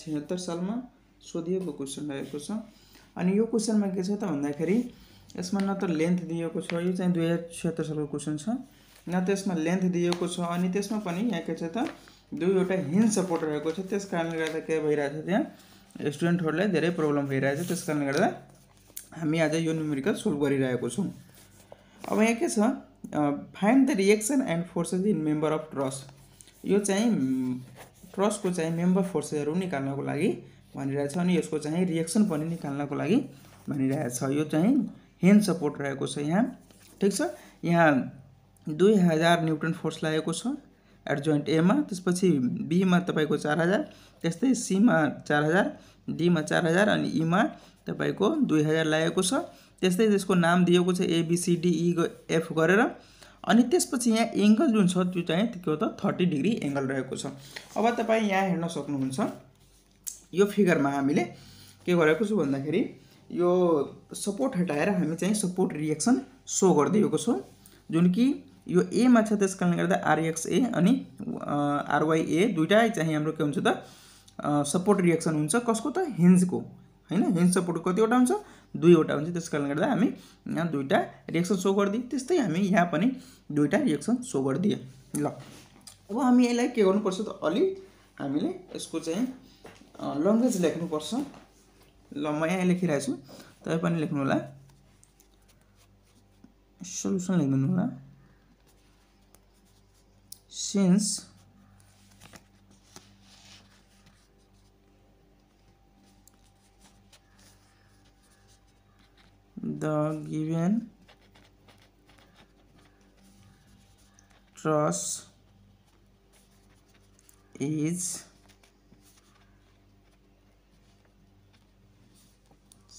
छिहत्तर सालमा सोधिएको क्वेसन रहेको छ अनि यो क्वेसनमा के छ त भन्दाखेरि यसमा न त लेन्थ दिएको छ यो चाहिँ दुई हजार छिहत्तर सालको क्वेसन छ न त यसमा लेन्थ दिएको छ अनि त्यसमा पनि यहाँ के छ त दुईवटा हिन्ड सपोर्ट रहेको छ त्यस कारणले गर्दा के भइरहेको छ त्यहाँ स्टुडेन्टहरूलाई धेरै प्रब्लम भइरहेछ छ त्यस कारणले गर्दा हामी आज यो न्युमेरिकल सोल्भ गरिरहेको छौँ अब यहाँ के छ find the reaction and forces in member of truss यो चाहिँ क्रसको चाहिँ मेम्बर फोर्सेसहरू निकाल्नको लागि भनिरहेछ अनि यसको चाहिँ रिएक्सन पनि निकाल्नको लागि भनिरहेछ यो चाहिँ हेन सपोर्ट रहेको छ यहाँ ठिक छ यहाँ दुई हजार न्युट्रन फोर्स लागेको छ एट जोइन्ट एमा त्यसपछि बीमा तपाईँको चार हजार त्यस्तै सीमा चार हजार डीमा चार हजार अनि ईमा e तपाईँको दुई हजार लागेको छ त्यस्तै त्यसको नाम दिएको छ एबिसिडिई एफ e गरेर अनि त्यसपछि यहाँ एङ्गल जुन छ त्यो चाहिँ के हो त थर्टी डिग्री एङ्गल रहेको छ अब तपाईँ यहाँ हेर्न सक्नुहुन्छ यो फिगरमा हामीले के गरेको छु भन्दाखेरि यो सपोर्ट हटाएर हामी चाहिँ सपोर्ट रिएक्सन सो गरिदिएको छौँ जुन कि यो एमा छ त्यस कारणले गर्दा आरएक्सए अनि आरवाइए दुइटै चाहिँ हाम्रो के हुन्छ त सपोर्ट रिएक्सन हुन्छ कसको त हिन्जको होइन हिन्ज सपोर्ट कतिवटा हुन्छ दुईवटा हुन्छ त्यस कारणले गर्दा हामी यहाँ दुईवटा रिएक्सन सो गरिदिए त्यस्तै हामी यहाँ पनि दुईवटा रिएक्सन सो गरिदिए ल अब हामी यसलाई के गर्नुपर्छ त अलि हामीले यसको चाहिँ लङ्ग्वेज लेख्नुपर्छ ल म यहाँ लेखिरहेको छु तपाईँ पनि लेख्नु होला सोल्युसन लेखिदिनु होला since the given truss is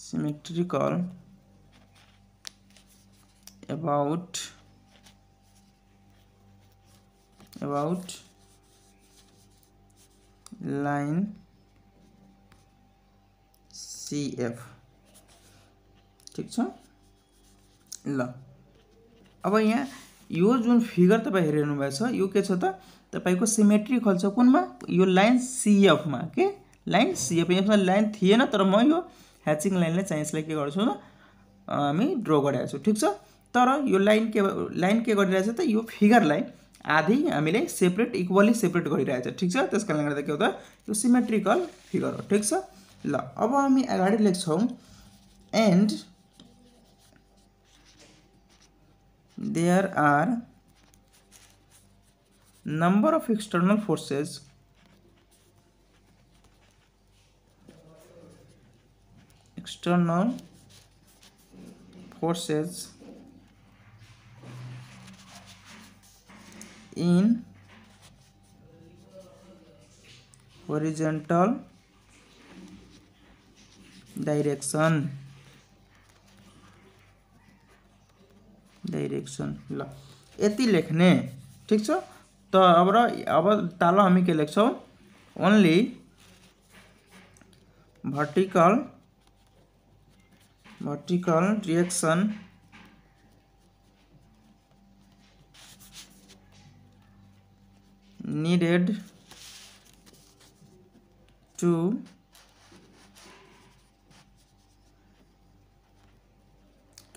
symmetrical about about line CF ठिक छ ल अब यहाँ यो जुन फिगर तपाईँ हेरिरहनु भएको छ यो के छ त तपाईँको सिमेट्री खल्छ कुनमा यो लाइन सिएफमा के लाइन सिएफ यसमा लाइन थिएन तर म यो ह्याचिङ लाइनले चाहिँ यसलाई के गर्छु त हामी ड्र गरिरहेको छु ठिक छ तर यो लाइन के लाइन के गरिरहेछ त यो फिगरलाई आधी हामीले सेपरेट इक्वली सेपरेट गरिरहेछ ठिक छ त्यस कारणले गर्दा के हो त यो सिमेट्रिकल फिगर हो ठिक छ ल अब हामी अगाडि लेख्छौँ and there are number of external forces external forces in horizontal direction direction ल लेखने ठीक ठिक छ त अब अब तल हामी के लेख्छौँ only vertical vertical reaction needed to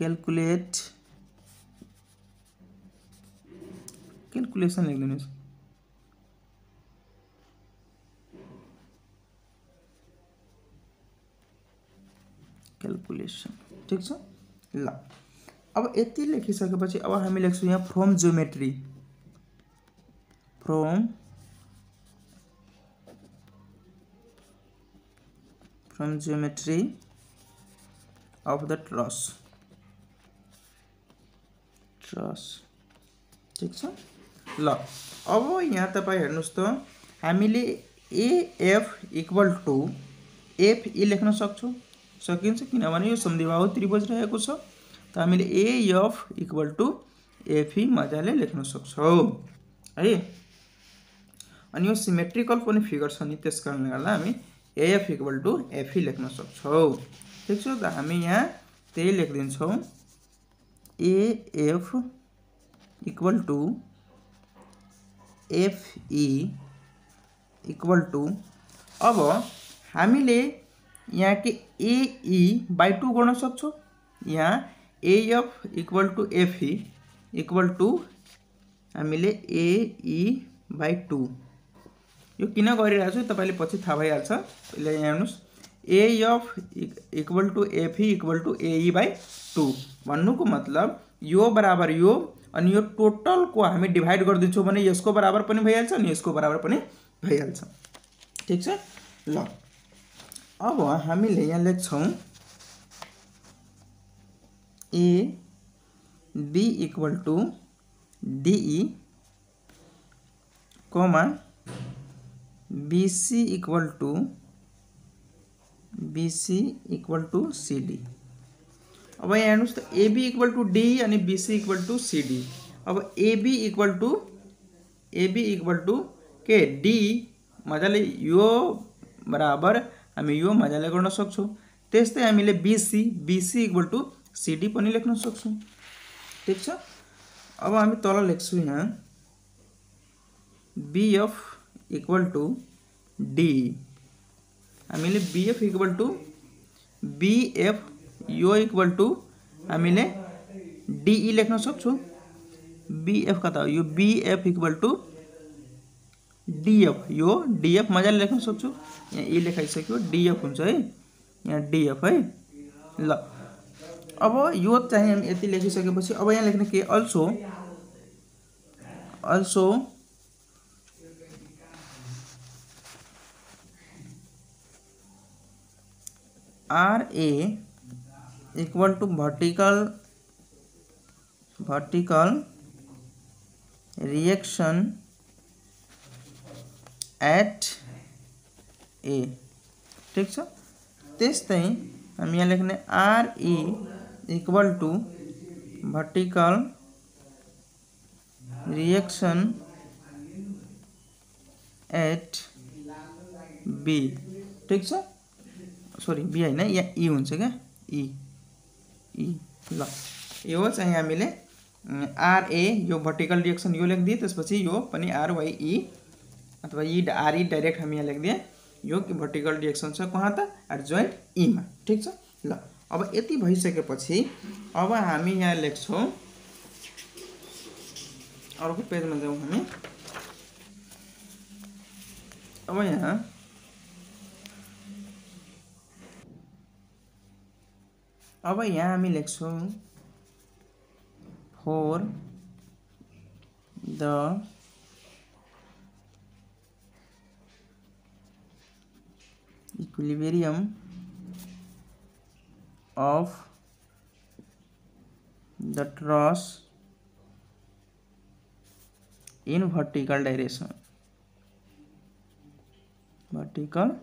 calculate calculation लिख देने से कैलकुलेशन ठीक है ला अब ये लिखी सके अब हम लिख यहाँ from geometry from from geometry of the truss truss ठीक है ल अब यहाँ तपाईँ हेर्नुहोस् त हामीले AF equal to F E लेख्न सक्छौँ सकिन्छ किनभने यो सन्धिभाव त्रिभुज रहेको छ त हामीले एएफ इक्वल टु एफई मजाले लेख्न सक्छौँ है अनि यो सिमेट्रिकल पनि फिगर छ नि त्यस कारणले गर्दा हामी एएफ इक्वल टु एफई लेख्न सक्छौँ ठिक छ त हामी यहाँ त्यही लेखिदिन्छौँ AF equal to F equal to अब हामीले यहाँ के एई बाई e टू गर्न सक्छौँ यहाँ AF equal to FE equal to हामीले एई बाई टू यो किन गरिरहेको छु तपाईँले पछि थाहा भइहाल्छ पहिला यहाँ हेर्नुहोस् AF equal to FE equal to AE by two भन्नुको मतलब यो बराबर यो अनि यो टोटलको हामी डिभाइड गरिदिन्छौँ भने यसको बराबर पनि भइहाल्छ अनि यसको बराबर पनि भइहाल्छ ठिक छ ल अब हामीले यहाँ लेख्छौँ A B equal to DE comma BC equal to BC equal to CD अब यहाँ हेर्नुहोस् त एबी इक्वल टु डी अनि बिसी इक्वल टु सिडी अब AB equal to AB equal to के डी मजाले यो बराबर हामी यो मजाले गर्न सक्छौँ त्यस्तै हामीले BC BC equal to CD पनि लेख्न सक्छौँ ठिक छ अब हामी तल लेख्छु यहाँ बिएफ इक्वल टु डी हामीले बिएफ इक्वल टु बिएफ यो इक्वल टू हमी डीई लेख सौ बीएफ कता हो यो इक्वल टू डीएफ यो डीएफ मजा लेख सौ यहाँ ई लेखाई सको डीएफ है यहाँ ल अब यो हम ये लेखी सके अब यहाँ लेखने के also also RA equal to vertical vertical reaction at A ठीक छ हम यहाँ लिखने R equal to vertical reaction at B ठीक सॉरी बी ना या ई e हो क्या ई e. ई e, ल यो चाहिँ हामीले आर ए यो भर्टिकल रिएक्सन यो लेख दिए त्यसपछि यो पनि आर वाई ई अथवा ई आर ई डाइरेक्ट हामी यहाँ लेख दिए यो भर्टिकल रिएक्सन छ कहाँ त एट जोइन्ट e मा ठीक छ ल अब यति भइसकेपछि अब हामी यहाँ लेख्छौँ अर्को पेजमा जाउँ हामी अब यहाँ अब यहाँ हम लिख for the equilibrium of the truss in vertical direction vertical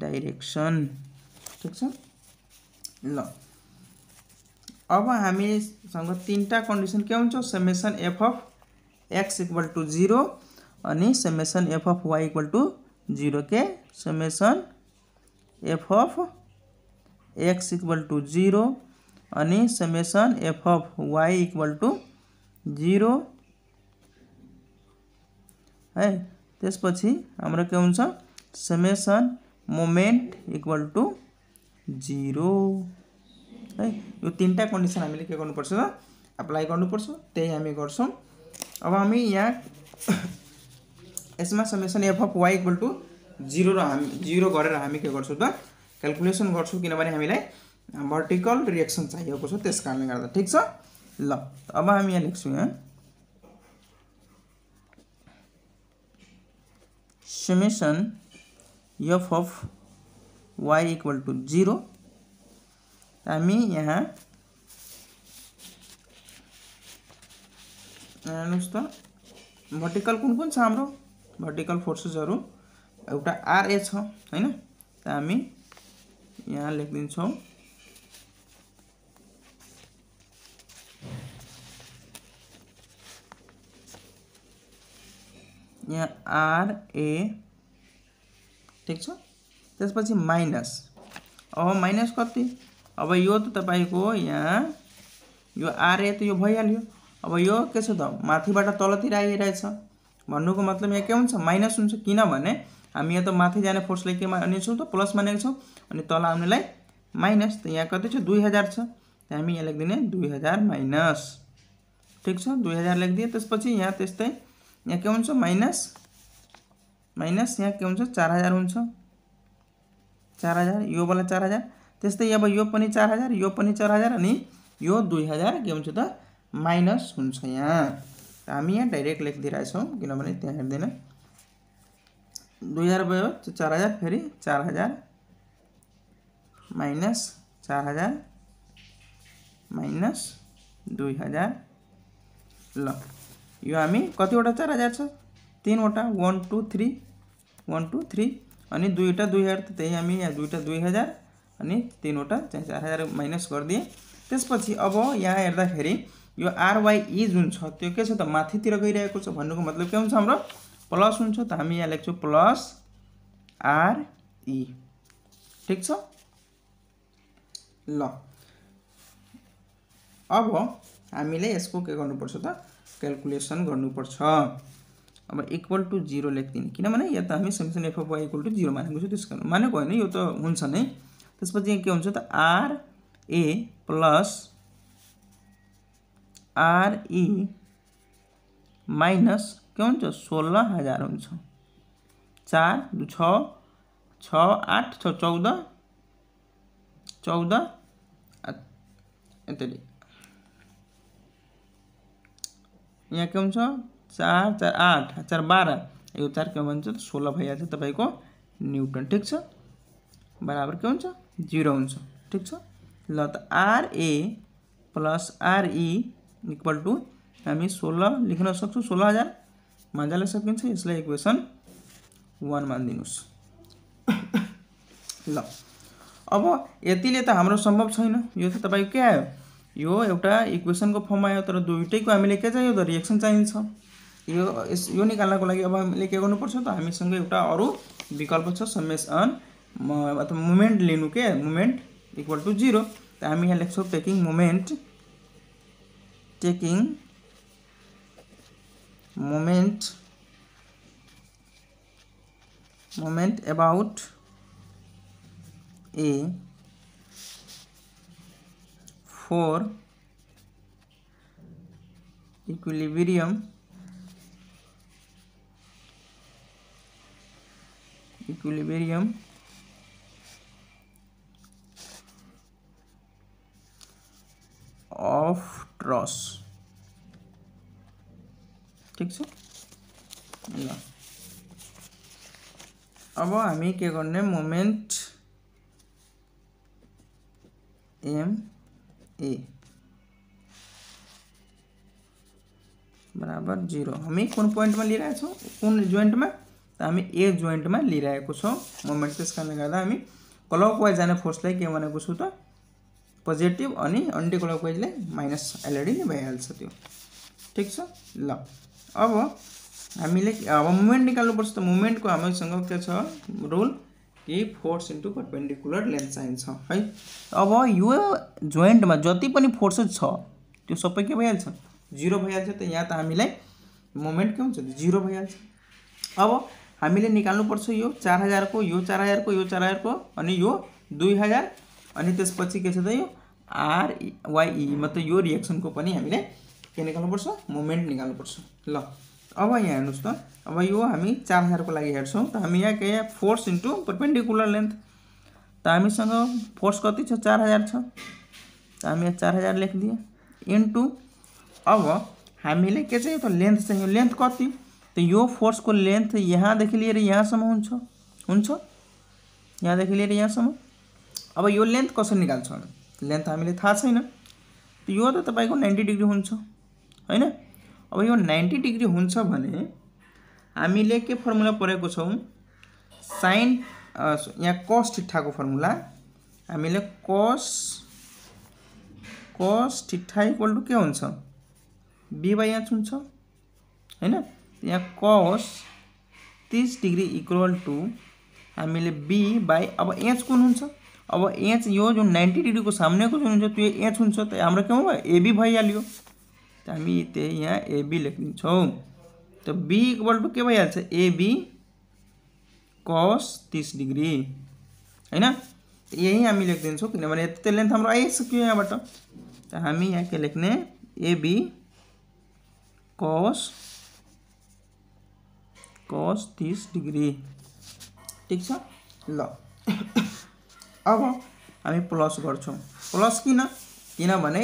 direction ठीक है ल अब हामीसँग तिनवटा कन्डिसन के हुन्छ summation F of X equal to zero अनि summation F of Y equal to zero के summation F of X equal to zero अनि summation F of Y equal to zero है त्यसपछि हाम्रो के हुन्छ summation moment equal to zero है यो तिनवटा कन्डिसन हामीले के गर्नुपर्छ एप्लाई गर्नुपर्छ त्यही हामी गर्छौँ अब हामी यहाँ यसमा summation of Y equal to zero र हामी जिरो गरेर हामी के गर्छौँ त क्यालकुलेसन गर्छौँ किनभने हामीलाई भर्टिकल रिएक्सन चाहिएको छ त्यस कारणले गर्दा ठिक छ ल अब हामी यहाँ लेख्छौँ यहाँ summation F of Y equal to zero हामी यहाँ हेर्नुहोस् त भर्टिकल कुन कुन छ हाम्रो भर्टिकल फोर्सेसहरू एउटा आरए छ होइन त हामी यहाँ लेखिदिन्छौँ यहाँ आरए ठिक छ त्यसपछि माइनस अब माइनस कति अब यो त तपाईँको यहाँ यो आरए त यो भइहाल्यो अब यो के छ त माथिबाट तलतिर आइरहेछ भन्नुको मतलब यहाँ के हुन्छ माइनस हुन्छ किनभने हामी यहाँ त माथि जाने फोर्सलाई के मानेछौँ त प्लस मानेको छौँ अनि तल आउनेलाई माइनस त यहाँ कति छ दुई हजार छ हामी यहाँ लेखिदिने दुई हजार माइनस ठिक छ दुई हजार लेखिदिएँ त्यसपछि यहाँ त्यस्तै यहाँ के हुन्छ माइनस माइनस यहाँ के हुन्छ चार हजार हुन्छ चार हजार योवाला चार हजार त्यस्तै अब यो पनि चार हजार यो पनि चार हजार अनि यो दुई हजार के हुन्छ त माइनस हुन्छ यहाँ हामी यहाँ डाइरेक्ट लेखिदिइरहेछौँ किनभने त्यहाँ हेर्दैन दुई हजार भयो चार हजार फेरि चार हजार माइनस चार हजार माइनस दुई हजार ल यो हामी कतिवटा चार हजार छ तिनवटा one two three one two three अनि दुईवटा दुई हजार त त्यही हामी यहाँ दुईवटा दुई हजार अनि तिनवटा चाहिँ चार हजार माइनस गरिदिएँ त्यसपछि अब यहाँ हेर्दाखेरि यो आरवाई जुन छ त्यो के छ त माथितिर गइरहेको छ भन्नुको मतलब के हुन्छ हाम्रो प्लस हुन्छ त हामी यहाँ लेख्छौँ प्लस आरई e। ठिक छ ल अब हामीले यसको के गर्नुपर्छ त क्यालकुलेसन गर्नुपर्छ अब इक्वल टु जिरो लेखिदिने किनभने यहाँ त हामी सँगसँगै एफएफ इक्वल टु जिरो मानेको छ त्यस कारण मानेको होइन यो त हुन्छ नै त्यसपछि यहाँ के R A plus RE minus के हो सोलह हजार हो चार छ छ आठ छ चौदह चौदह यहाँ के हो चार चार आठ चार बाहर यह चार के सोलह भैया तब तो को न्यूटन ठीक है बराबर के होता जिरो हुन्छ ठीक छ ल त RA plus RE equal to हामी सोह्र लेख्न सक्छौँ सोह्र हजार मजाले सकिन्छ यसलाई इक्वेसन मान मानिदिनुहोस् ल अब यतिले त हाम्रो सम्भव छैन यो त तपाईँको के आयो यो एउटा को फर्म आयो तर को हामीले के चाहियो त रिएक्सन चाहिन्छ यो यो निकाल्नको लागि अब हामीले के गर्नुपर्छ त हामीसँग एउटा अरू विकल्प छ समेस अन અથવા મુમેન્ટ લીનું के મુમેન્ટ इक्वल टू जीरो તો આम्ही ह्या lecture taking moment taking moment moment about A for equilibrium equilibrium of truss ठीक तो से अब हम के गर्ने मोमेन्ट एम ए बराबर जिरो हामी कुन पोइन्टमा लिइरहेको छौँ कुन जोइन्टमा त हामी ए जोइन्टमा में छौँ मोमेन्ट त्यस कारणले गर्दा हामी क्लक वाइज जाने फोर्स के भनेको पोजिटिभ अनि एन्टी क्लक माइनस एलएडी नै भइहाल्छ त्यो ठिक छ ल अब हामीले अब मुभमेन्ट निकाल्नुपर्छ त मुभमेन्टको हामीसँग के छ रुल कि फोर्स इन्टु पर्पेन्डिकुलर लेन्थ चाहिन्छ है अब यो जोइन्टमा जति पनि फोर्सेस छ त्यो सबै के भइहाल्छ जिरो भइहाल्छ त यहाँ त हामीलाई मोमेन्ट के हुन्छ जिरो भइहाल्छ अब हामीले निकाल्नुपर्छ यो चार हजारको यो चार हजारको यो चार हजारको अनि यो दुई हजार अस पच्चीस के आर वाई मतलब यह रिएक्सनको को हमें के निकाल्नुपर्छ मोमेन्ट निकाल्नुपर्छ ल अब यहाँ हेन अब यह हमी चार हजार को लगी हेड़ तो हम यहाँ के फोर्स इंटू पर्पेन्डिकुलर लेंथ तो हामीसँग फोर्स कति चार हजार छ यहाँ चार हजार लेख दिए इंटू अब हमें के लेंथ चाहिए लेंथ कति तो यो फोर्स को लेंथ यहाँ यहाँसम्म हुन्छ हुन्छ यहाँदेखि लिएर यहाँसम अब यो लेंथ कसरी निकाल्छौँ लेंथ लेन्थ हामीले थाहा छैन यो त तपाईँको नाइन्टी डिग्री हुन्छ होइन अब यो नाइन्टी डिग्री हुन्छ भने हामीले के फर्मुला परेको छौँ साइन यहाँ कस ठिकठाको फर्मुला हामीले कस कस ठिकठा इक्वल टु के हुन्छ बी बाई एच हुन्छ होइन यहाँ कस तिस डिग्री इक्वल टु हामीले बी बाई अब एच कुन हुन्छ अब एच यो जो नाइन्टी डिग्री को सामने को जो तु एच हो त हाम्रो के हो एबी भैल तो हम यहाँ एबी लेख दौ तो बी इक्वल टू के भैया एबी कस तीस डिग्री है तो यही हम लेख लेखिदिन्छौँ किनभने यति लेन्थ हाम्रो आइसक्यो यहाँ त तो। तो हम यहाँ के लिखने एबी कस कस तीस डिग्री ठीक है ल अब हामी प्लस गर्छौँ प्लस किन किनभने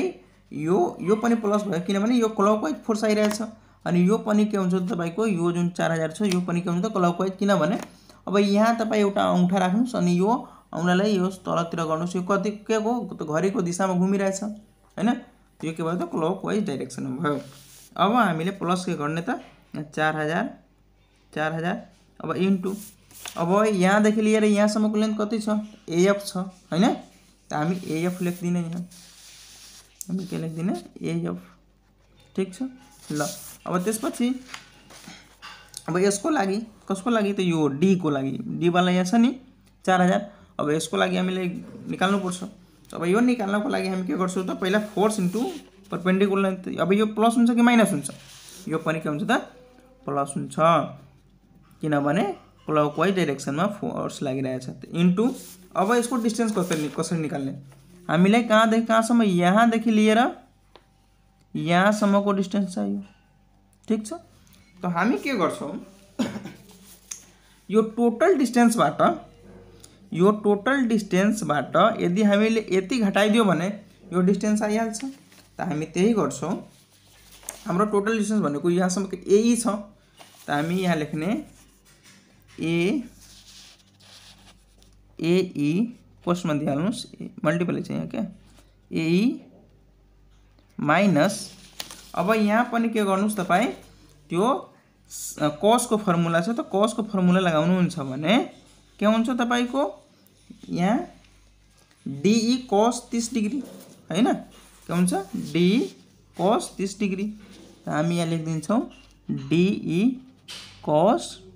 यो यो पनि प्लस भयो किनभने यो क्लकवाइज फोर्स आइरहेछ अनि यो पनि के हुन्छ तपाईँको यो जुन चार हजार छ यो पनि के हुन्छ क्लकवाइज किनभने अब यहाँ तपाईँ एउटा औँठा राख्नुहोस् अनि यो औँलालाई यो तलतिर गर्नुहोस् यो कति के को घरिको दिशामा घुमिरहेछ होइन यो के भयो त क्लकवाइज डाइरेक्सन भयो अब हामीले प्लस के गर्ने त चार हजार चार हजार अब इन्टु अब यहाँदेखि लिएर यहाँसम्मको लेन्थ कति छ एएफ छ होइन त हामी एएफ लेख्दिनँ यहाँ हामी के लेख्दिनँ एएफ ठिक छ ल अब त्यसपछि अब यसको लागि कसको लागि त यो डीको लागि डीवाला यहाँ छ नि चार हजार अब यसको लागि हामीले निकाल्नुपर्छ अब यो निकाल्नको लागि हामी के गर्छौँ त पहिला फोर्स इन्टु पर्पेन्डिकुलर अब यो प्लस हुन्छ कि माइनस हुन्छ यो पनि के हुन्छ त प्लस हुन्छ किनभने ક્લોકવાઇઝ ડાયરેક્શનમાં ફોર્સ લાગી રહ્યા છે ઇન્ટુ अब इसको डिस्टेंस क्वेश्चन निकाल निकालने हमें कहाँ देख कहाँ समय यहाँ देख लिए यहाँ समय को डिस्टेंस चाहिए ठीक है तो हमी के यो टोटल डिस्टेंस बाट यो टोटल डिस्टेंस बाट यदि हमें ये घटाइदियो भने यो डिस्टेंस आई हाल तो हम तेई कर हमारा टोटल डिस्टेंस यहाँसम यहाँसम्म यही हमी यहाँ लेखने ए एई पोस्टमा दिइहाल्नुहोस् मल्टिप्लाई चाहिँ यहाँ क्या एई माइनस अब यहाँ पनि के गर्नुहोस् तपाईँ त्यो कसको फर्मुला छ त कसको फर्मुला लगाउनुहुन्छ भने के हुन्छ तपाईँको यहाँ डिई कस e तिस डिग्री होइन के हुन्छ डिई कस e तिस डिग्री हामी यहाँ लेखिदिन्छौँ डिई कस e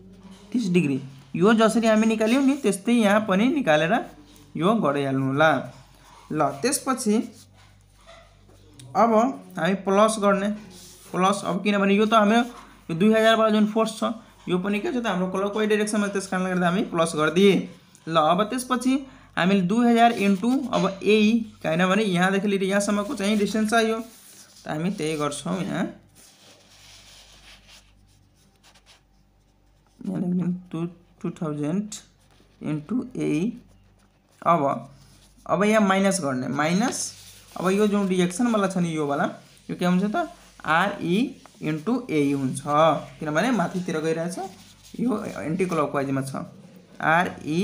तिस डिग्री यो जसरी हामी निकाल्यौँ नि त्यस्तै यहाँ पनि निकालेर यो गराइहाल्नु होला ल त्यसपछि अब हामी प्लस गर्ने प्लस अब किनभने यो त हाम्रो यो दुई हजारबाट जुन फोर्स छ यो पनि के छ त हाम्रो क्लक डाइरेक्सनमा डिरेक्सनमा त्यस कारणले गर्दा हामी प्लस गरिदिएँ ल अब त्यसपछि हामीले दुई हजार इन्टु अब यही किनभने यहाँदेखि लिएर यहाँसम्मको चाहिँ डिस्टेन्स चाहियो त हामी त्यही गर्छौँ यहाँ two two thousand into A अब अब यहाँ माइनस गर्ने माइनस अब यो जुन रिएक्सनवाला छ नि योवाला यो के हुन्छ त आरई इन्टु ए हुन्छ किनभने माथितिर गइरहेछ यो एन्टी क्लक छ आरई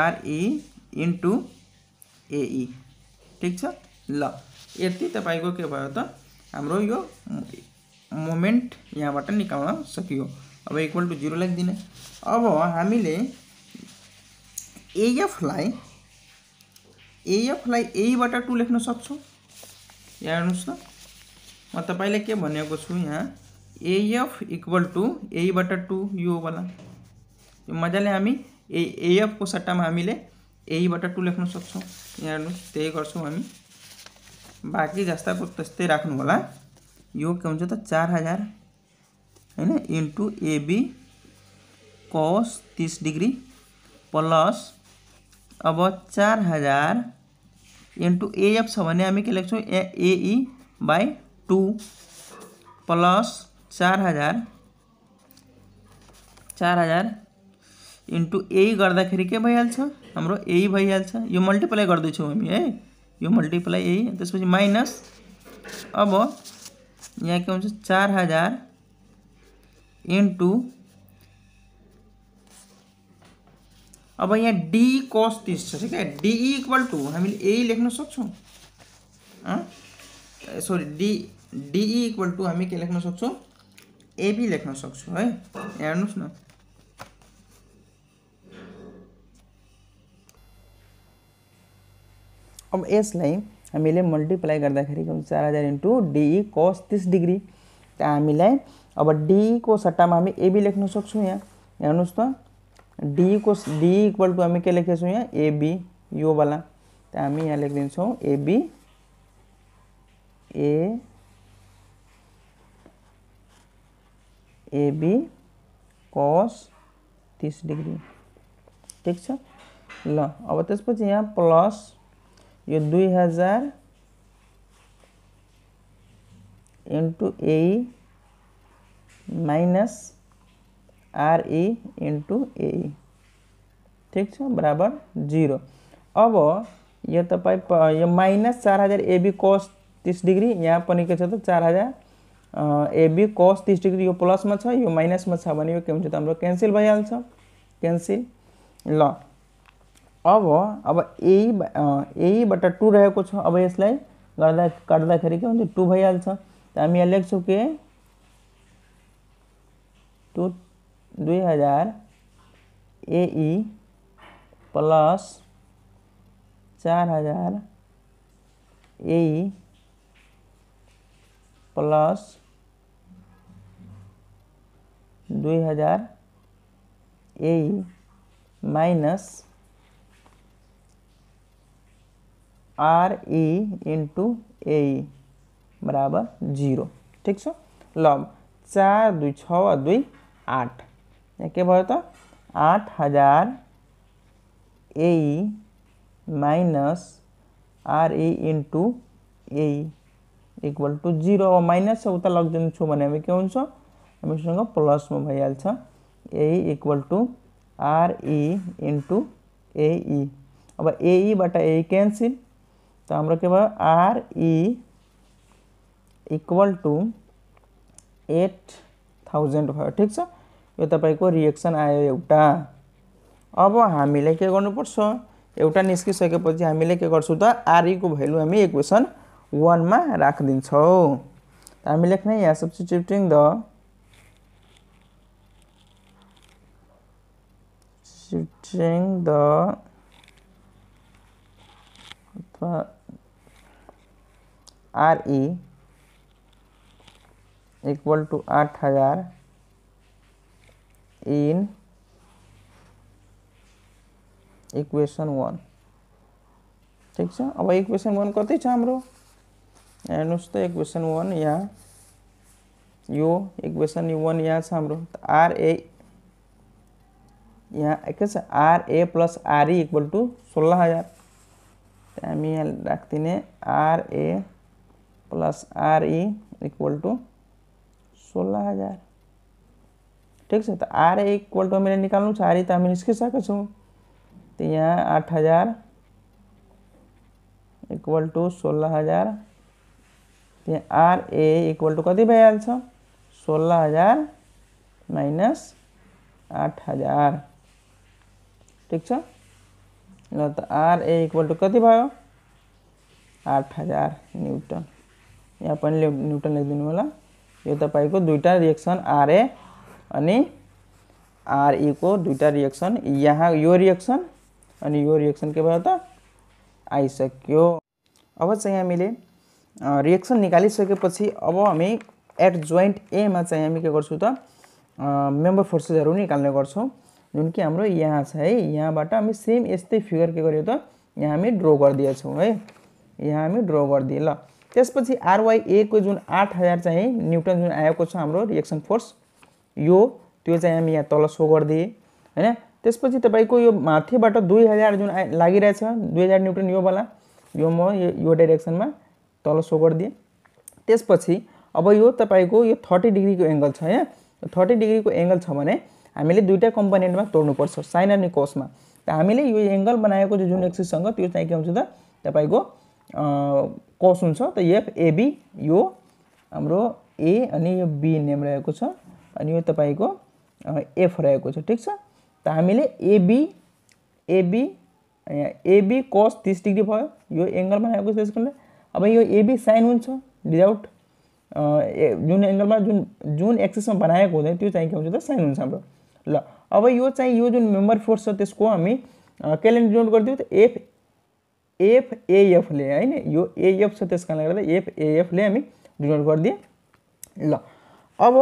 आरई इन्टु एई ठिक छ ल यति तपाईँको के भयो त हाम्रो यो मोमेन्ट यहाँबाट निकाल्न सकियो अब इक्वल टु जिरो लेखिदिने अब हामीले एएफलाई एएफलाई एबाट टु लेख्न सक्छौँ यहाँ हेर्नुहोस् न म तपाईँले के भनेको छु यहाँ एएफ इक्वल टु एबाट टु योवाला यो मजाले हामी ए एएफको सट्टामा हामीले एबाट टु लेख्न सक्छौँ यहाँ हेर्नुहोस् त्यही गर्छौँ हामी बाँकी जस्ताको त्यस्तै राख्नु होला यो के हुन्छ त चार हजार होइन इन्टु एबी कस तिस डिग्री प्लस अब चार हजार इन्टु एएफ छ भने हामी के लेख्छौँ A AE by two plus चार हजार चार हजार इन्टु एई e गर्दाखेरि के भइहाल्छ हाम्रो एई e भइहाल्छ यो मल्टिप्लाई गर्दैछौँ हामी है यो मल्टिप्लाई एई e, त्यसपछि माइनस अब यहाँ क्या अनुसार चार हजार इंटू अब यहाँ डी कस तीस ठीक है डी इक्वल टू हम यही लेख्न सौ sorry D D equal to हम के सौ एबी लेख्न सौ है हेर्नुहोस् न अब इसलिए हमें मल्टिप्लाई कर चार हजार इंटू डी कस तीस डिग्री त तो डी अब सट्टा e में हम एबी लेख्न सक्छौँ यहाँ तो डी को डी इक्वल टू हम के लिखे यहाँ एबी वाला तो हम यहाँ लेखिदिन्छौँ एबी ए एबी कस तीस डिग्री ठीक है ल अब त्यसपछि यहाँ प्लस यो दुई हजार into A minus RE into A ठिक छ बराबर जिरो अब यो तपाईँ यो माइनस चार हजार एबी कस तिस डिग्री यहाँ पनि के छ त चार हजार एबी कस तिस डिग्री यो प्लसमा छ यो माइनसमा छ भने यो के हुन्छ त हाम्रो क्यान्सल भइहाल्छ क्यान्सल ल अब अब ए ए बटा टू रहेको अब इस गर्दा के टू भइहाल्छ त यहाँ लेख्छौँ के टु दुई हजार एई प्लस e चार हजार ए प्लस e दुई हजार A minus e R E into A बराबर जीरो ठीक छो लग चार दुई छ दुई आठ के भयो तो त आठ हजार A minus R A into A equal to zero अब माइनस उता लगिदिन्छु भने हामी के हुन्छ प्लस में भइहाल्छ A equal to RE into AE अब बट ए कैंसिल तो আমরা কি পাবো আর ই इक्वल टू 8000 भयो ठीक छ यो तपाईँको रिएक्सन आयो एउटा अब हामीले के गर्नुपर्छ एउटा निस्किसकेपछि हामीले के गर्छौँ त आरईको भ्यालु हामी इक्वेसन वानमा राखिदिन्छौँ हामी लेख्ने यहाँ substituting the substituting the R E equal to आठ हज़ार इन इक्वेशन वन ठीक है अब इक्वेशन वन कति हम हेन इक्वेशन वन यहाँ यो इक्वेसन वन यहाँ हम आर ए यहाँ के R A plus RE equal to सोलह हज़ार तो हम यहाँ राखिदिने R A plus R E equal to सोलह हज़ार ठीक से तो R A e equal to मैंने निकालू सारी तो हमें इसके साथ कसूँ तो यहाँ आठ हज़ार इक्वल टू सोलह हज़ार तो आर ए इक्वल टू कति भइहाल्छ सोलह हज़ार माइनस आठ हज़ार ठीक छ ल त आरए इक्वल टू कति भयो आठ हजार न्यूटन यहाँ पनि न्युटन लेखिदिनु होला यो तपाईँको दुईवटा रिएक्सन आरए अनि e को दुईवटा रिएक्सन यहाँ यो रिएक्सन अनि यो रिएक्सन के भयो त आइसक्यो अब चाहिँ हामीले रिएक्सन निकालिसकेपछि अब हामी एट जोइन्ट एमा चाहिँ हामी के गर्छौँ त मेम्बर फोर्सेसहरू निकाल्ने गर्छौँ जुन कि हाम्रो यहाँ छ है यहाँबाट हामी सेम यस्तै फिगर के गर्यो त यहाँ हामी ड्र गरिदिएछौँ है यहाँ हामी ड्र गरिदिएँ ल त्यसपछि को जुन आठ हजार चाहिँ न्युटन जुन आएको छ हाम्रो रिएक्सन फोर्स यो त्यो चाहिँ हामी यहाँ तल सो गरिदिएँ होइन त्यसपछि तपाईँको यो माथिबाट दुई हजार जुन लागिरहेछ दुई हजार न्युटन योवाला यो म यो डाइरेक्सनमा तल सो गरिदिएँ त्यसपछि अब यो तपाईँको यो थर्टी डिग्रीको एङ्गल छ यहाँ थर्टी डिग्रीको एङ्गल छ भने हामीले दुइटा कम्पोनेन्टमा तोड्नुपर्छ साइन अनि कोसमा त हामीले यो एङ्गल बनाएको जुन एक्सिससँग त्यो चाहिँ के हुन्छ त तपाईँको कस हुन्छ त एफ एबी यो हाम्रो ए अनि यो बी नेम रहेको छ अनि यो तपाईँको एफ रहेको छ ठिक छ त हामीले एबी एबी यहाँ एबी कस तिस डिग्री भयो यो एङ्गलमा रहेको छ त्यसको अब यो एबी साइन हुन्छ विदाउट जुन एङ्गलमा जुन जुन एक्सेसमा बनाएको हुँदैन त्यो चाहिँ के हुन्छ त साइन हुन्छ हाम्रो ल अब यो चाहिँ यो जुन मेम्बर फोर्स छ त्यसको हामी क्यालेन्डर नोट गरिदिउँ त एफ एफएएफले होइन यो एएफ छ त्यस कारणले गर्दा एफएएफले हामी डिनोट गरिदिएँ ल अब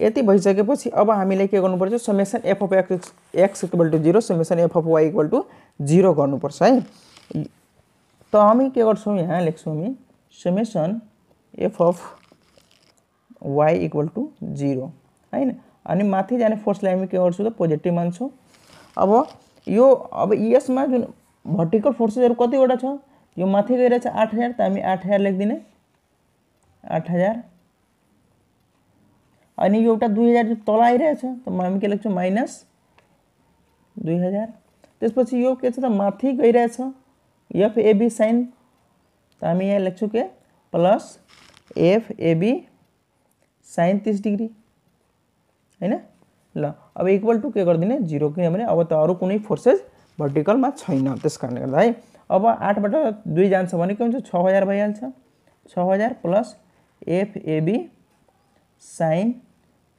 यति भइसकेपछि अब हामीले के गर्नुपर्छ summation F of X X equal to zero summation F of Y equal to zero गर्नुपर्छ है त हामी के गर्छौँ यहाँ लेख्छौँ हामी summation F of Y equal to zero होइन अनि माथि जाने फोर्सलाई हामी के गर्छौँ त पोजिटिभ मान्छौँ अब यो अब यसमा जुन भर्टिकल फोर्सेसहरू कतिवटा छ यो माथि गइरहेछ आठ हजार त हामी आठ हजार लेखिदिने आठ हजार अनि यो एउटा दुई हजार तल आइरहेछ त हामी के लेख्छौँ माइनस दुई हजार त्यसपछि यो के छ त माथि गइरहेछ एफएबी साइन त हामी यहाँ लेख्छौँ के प्लस एफएबी साइन तिस डिग्री होइन ल अब इक्वल टु के गरिदिने जिरो किनभने अब त अरू कुनै फोर्सेस भर्टिकलमा छैन त्यस कारणले गर्दा है अब आठबाट दुई जान्छ भने के हुन्छ छ हजार भइहाल्छ छ हजार प्लस एफएबी साइन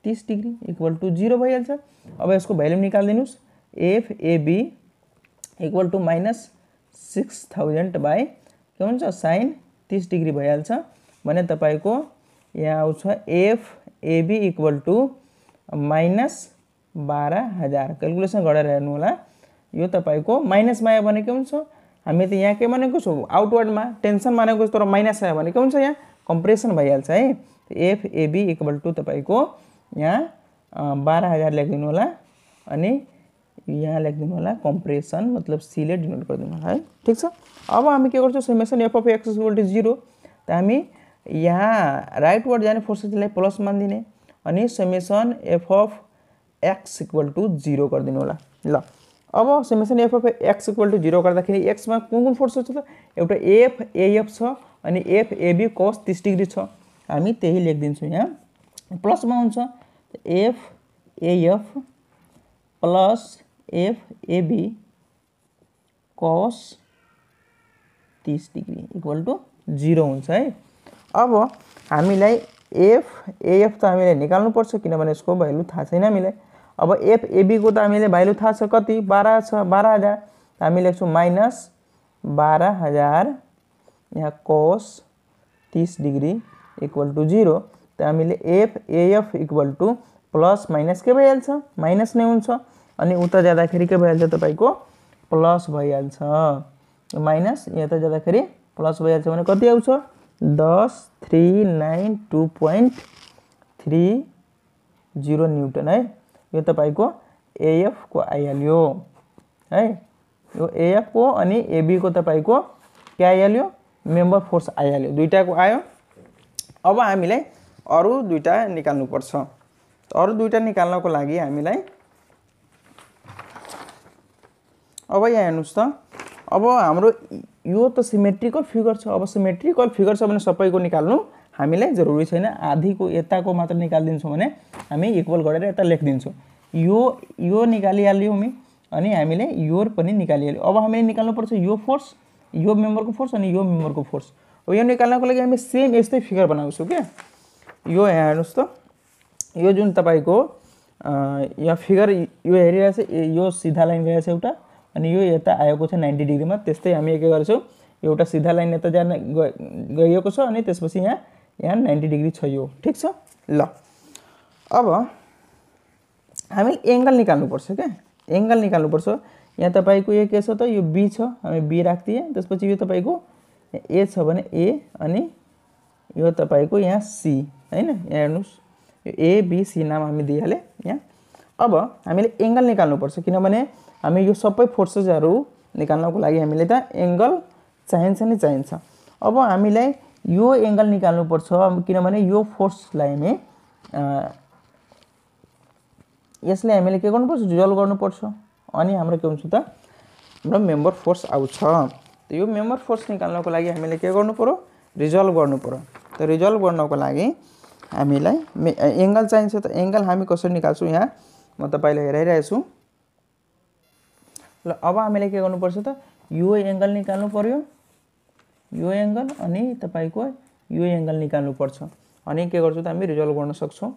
तिस डिग्री इक्वल टु जिरो भइहाल्छ अब यसको भ्याल्यु निकालिदिनुहोस् FAB equal to minus six thousand by के हुन्छ साइन तिस डिग्री भइहाल्छ भने तपाईँको यहाँ आउँछ एफएबी इक्वल टु माइनस बाह्र हजार क्यालकुलेसन गरेर हेर्नु होला यो तपाईँको माइनसमा आयो भने के हुन्छ हामी त यहाँ के भनेको छौँ आउटवर्डमा टेन्सन मानेको तर माइनस आयो भने के हुन्छ यहाँ कम्प्रेसन भइहाल्छ है एफएबी इक्वल टु तपाईँको यहाँ बाह्र हजार लेखिदिनु होला अनि यहाँ लेखिदिनु होला कम्प्रेसन मतलब सीले डिनोट गरिदिनु होला है ठिक छ अब हामी के गर्छौँ summation F of X equal to zero त हामी यहाँ राइटवर्ड जाने फोर्सेसलाई प्लस मानिदिने अनि summation F of X equal to zero गरिदिनु होला ल अब summation F of X equal to zero गर्दाखेरि एक्समा कुन कुन फोर्स छ त एउटा एफ एएफ छ अनि एफ एबी कस तिस डिग्री छ हामी त्यही लेखिदिन्छौँ यहाँ प्लसमा हुन्छ F AF plus F AB cos तिस डिग्री इक्वल टु जिरो हुन्छ है अब हामीलाई एफ एएफ त हामीलाई निकाल्नुपर्छ किनभने यसको भ्यालु थाहा छैन हामीलाई अब एफ त हामीले भ्यालु थाहा छ कति बाह्र छ बाह्र हजार हामी लेख्छौँ माइनस बाह्र हजार यहाँ कोस तिस डिग्री इक्वल टु जिरो त हामीले F equal to plus minus के भइहाल्छ माइनस नै हुन्छ अनि उता जाँदाखेरि के भइहाल्छ तपाईँको प्लस भइहाल्छ माइनस यहाँ त जाँदाखेरि प्लस भइहाल्छ भने कति आउँछ दस three nine two point three zero newton है यो तपाईँको एएफको आइहाल्यो है यो एएफको अनि एबीको तपाईँको के आइहाल्यो मेम्बर फोर्स आइहाल्यो दुइटाको आयो अब हामीलाई अरू दुइटा निकाल्नुपर्छ अरू दुइटा निकाल्नको लागि हामीलाई अब यहाँ हेर्नुहोस् त अब हाम्रो यो त सिमेट्रिकल फिगर छ अब सिमेट्रिकल फिगर छ भने सबैको निकाल्नु हामीलाई जरुरी छैन आधीको यताको मात्र निकालिदिन्छौँ भने हामी इक्वल गरेर यता लेखिदिन्छौँ यो यो निकालिहाल्यौँ हामी अनि हामीले यो पनि निकालिहाल्यौँ अब हामीले निकाल्नुपर्छ यो फोर्स यो मेम्बरको फोर्स अनि यो मेम्बरको फोर्स अब यो निकाल्नको लागि हामी सेम यस्तै फिगर बनाउँछौँ क्या यो यहाँ हेर्नुहोस् त यो जुन तपाईँको यहाँ फिगर यो छ यो सिधा लाइन गएछ एउटा अनि यो यता आएको छ नाइन्टी डिग्रीमा त्यस्तै हामी के गर्छौँ एउटा सिधा लाइन यता जान गइएको छ अनि त्यसपछि यहाँ यहाँ नाइन्टी डिग्री छ यो ठिक छ ल अब हामी एङ्गल निकाल्नुपर्छ क्या एङ्गल निकाल्नुपर्छ यहाँ तपाईँको यो के छ त यो बी छ हामी बी राखिदिएँ त्यसपछि यो तपाईँको ए छ भने ए अनि यो तपाईँको यहाँ सी होइन यहाँ हेर्नुहोस् यो ए बी सी नाम हामी दिइहालेँ यहाँ अब हामीले एङ्गल निकाल्नुपर्छ किनभने हामी यो सबै फोर्सेसहरू निकाल्नको लागि हामीले त एङ्गल चाहिन्छ नि चाहिन्छ अब हामीलाई यो एङ्गल निकाल्नुपर्छ किनभने यो फोर्सलाई हामी यसले हामीले के गर्नुपर्छ रिजल्भ गर्नुपर्छ अनि हाम्रो के हुन्छ त हाम्रो मेम्बर फोर्स आउँछ त यो मेम्बर फोर्स निकाल्नको लागि हामीले के गर्नु पऱ्यो रिजल्भ गर्नु पऱ्यो त रिजल्भ गर्नको लागि हामीलाई मे एङ्गल चाहिन्छ त एङ्गल हामी कसरी निकाल्छौँ यहाँ म तपाईँलाई हेराइरहेछु ल अब हामीले के गर्नुपर्छ त यो एङ्गल निकाल्नु पऱ्यो यो एङ्गल अनि तपाईँको यो एङ्गल निकाल्नुपर्छ अनि के गर्छौँ त हामी रिजल्भ गर्न सक्छौँ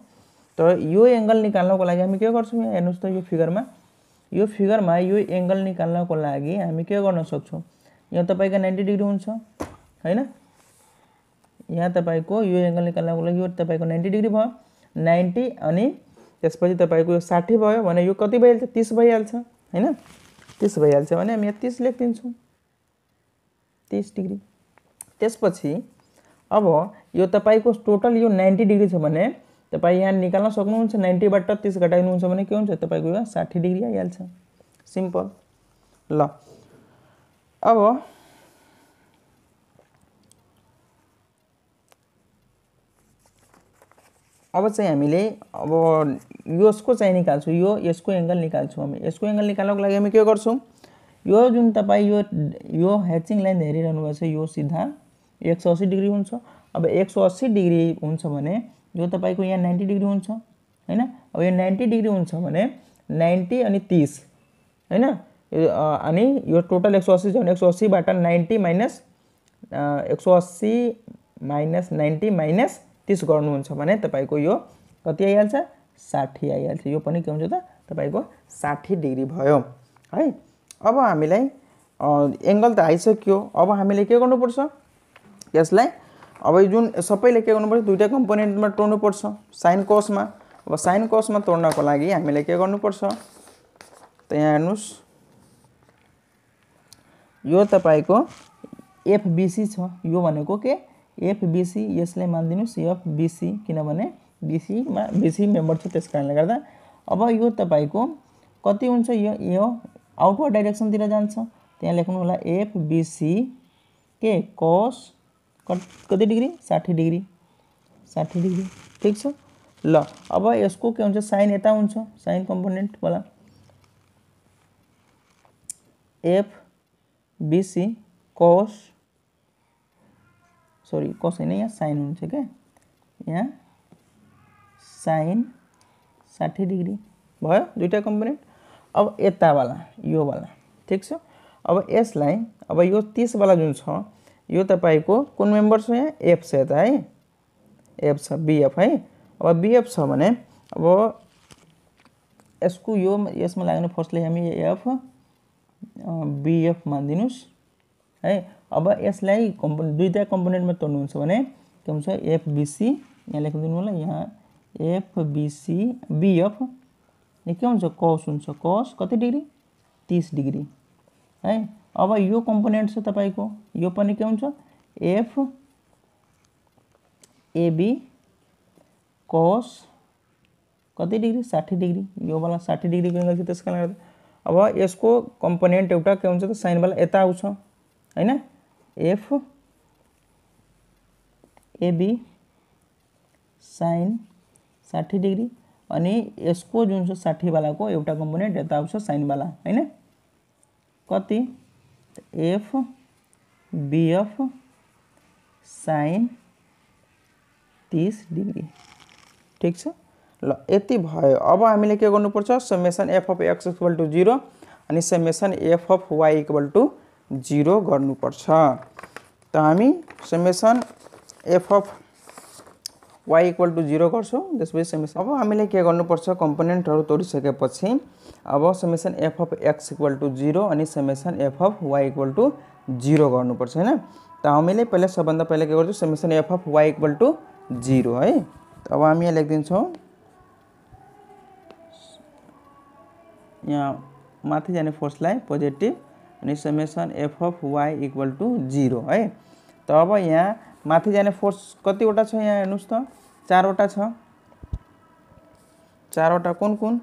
तर यो एङ्गल निकाल्नको लागि हामी के गर्छौँ यहाँ हेर्नुहोस् त यो फिगरमा यो फिगरमा यो एङ्गल निकाल्नको लागि हामी के गर्न सक्छौँ यहाँ तपाईँको नाइन्टी डिग्री हुन्छ होइन यहाँ तपाईँको यो एङ्गल निकाल्नको लागि यो तपाईँको नाइन्टी डिग्री भयो नाइन्टी अनि त्यसपछि तपाईँको यो साठी भयो भने यो कति भइहाल्छ तिस भइहाल्छ होइन तिस भइहाल्छ भने हामी यहाँ तिस लेखिदिन्छौँ तिस डिग्री त्यसपछि अब यो तपाईँको टोटल यो नाइन्टी डिग्री छ भने तपाईँ यहाँ निकाल्न सक्नुहुन्छ नाइन्टीबाट तिस घटाइदिनुहुन्छ भने के हुन्छ तपाईँको यो साठी डिग्री आइहाल्छ सिम्पल ल अब अब चाहिँ हामीले अब यसको चाहिँ निकाल्छौँ यो यसको एङ्गल निकाल्छौँ हामी यसको एङ्गल निकाल्नको लागि हामी के गर्छौँ यो जुन तपाईँ यो यो ह्याचिङ लाइन हेरिरहनु भएको छ यो सिधा एक सौ अस्सी डिग्री हुन्छ अब एक सौ अस्सी डिग्री हुन्छ भने यो तपाईँको यहाँ नाइन्टी डिग्री हुन्छ होइन अब यो नाइन्टी डिग्री हुन्छ भने नाइन्टी अनि तिस होइन अनि यो टोटल एक सौ अस्सी छ भने एक सौ नाइन्टी माइनस एक सौ अस्सी माइनस नाइन्टी माइनस तिस गर्नुहुन्छ भने तपाईँको यो कति आइहाल्छ साठी आइहाल्छ यो पनि के हुन्छ त तपाईँको साठी डिग्री भयो है अब हामीलाई एङ्गल त आइसक्यो अब हामीले के गर्नुपर्छ यसलाई अब जुन सबैले के गर्नुपर्छ दुइटा कम्पोनेन्टमा तोड्नुपर्छ साइन कसमा अब साइन कसमा तोड्नको लागि हामीले के गर्नुपर्छ त यहाँ हेर्नुहोस् यो तपाईँको एफबिसी छ यो भनेको के एफबिसी यसले मानिदिनुहोस् एफबिसी किनभने बिसीमा बिसी मेम्बर छ त्यस कारणले गर्दा अब यो तपाईँको कति हुन्छ यो यो आउटवर्ड डाइरेक्सनतिर जान्छ त्यहाँ लेख्नु होला एफबिसी के कस कति डिग्री साठी डिग्री साठी डिग्री ठीक है ल अब इसको के होता साइन ये साइन कंपोनेंट वाला F BC cos sorry cos है यहाँ साइन हो क्या यहाँ साइन साठी डिग्री भो दुटा कंपोनेंट अब यतावाला योवाला ठीक अब इस अब यो तिसवाला जो छ यो तपाईँको कुन मेम्बर छ यहाँ एफ छ यता है एफ छ बिएफ है अब बिएफ छ भने अब यसको यो यसमा लाग्ने फोर्सलाई हामी एफ बिएफ मानिदिनुहोस् है अब यसलाई कम्पो दुईवटा कम्पोनेन्टमा तोड्नुहुन्छ भने के हुन्छ एफबिसी यहाँ लेखिदिनु होला यहाँ एफबिसी बिएफ के हुन्छ कस हुन्छ कस कति डिग्री तिस डिग्री है अब यो कम्पोनेन्ट छ तपाईँको यो पनि के हुन्छ एफ एबी कस कति डिग्री साठी डिग्री योवाला साठी डिग्री गर्छ त्यस कारणले गर्दा अब यसको कम्पोनेन्ट एउटा के हुन्छ त साइनवाला यता आउँछ होइन एफ एबी साइन साठी डिग्री अनि यसको जुन छ साठीवालाको एउटा कम्पोनेन्ट यता आउँछ साइनवाला होइन कति एफ बी साइन तिस डिग्री ठिक छ ल यति भयो अब हामीले के गर्नुपर्छ summation F of X equal to zero अनि summation F of Y equal to zero गर्नुपर्छ त हामी summation F of Y equal to zero गर्छौँ त्यसपछि समेसन अब हामीले के गर्नुपर्छ कम्पोनेन्टहरू तोडिसकेपछि अब summation F of X equal to zero अनि summation F of Y equal to zero गर्नुपर्छ होइन त हामीले पहिला सबभन्दा पहिला के गर्छौँ summation F of Y equal to zero है अब हामी यहाँ लेखिदिन्छौँ यहाँ माथि जाने फोर्सलाई पोजिटिभ अनि summation F of Y equal to zero है त अब यहाँ माथि जाने फोर्स कैंवटा यहाँ हेन चार वा छ वा कुन कौन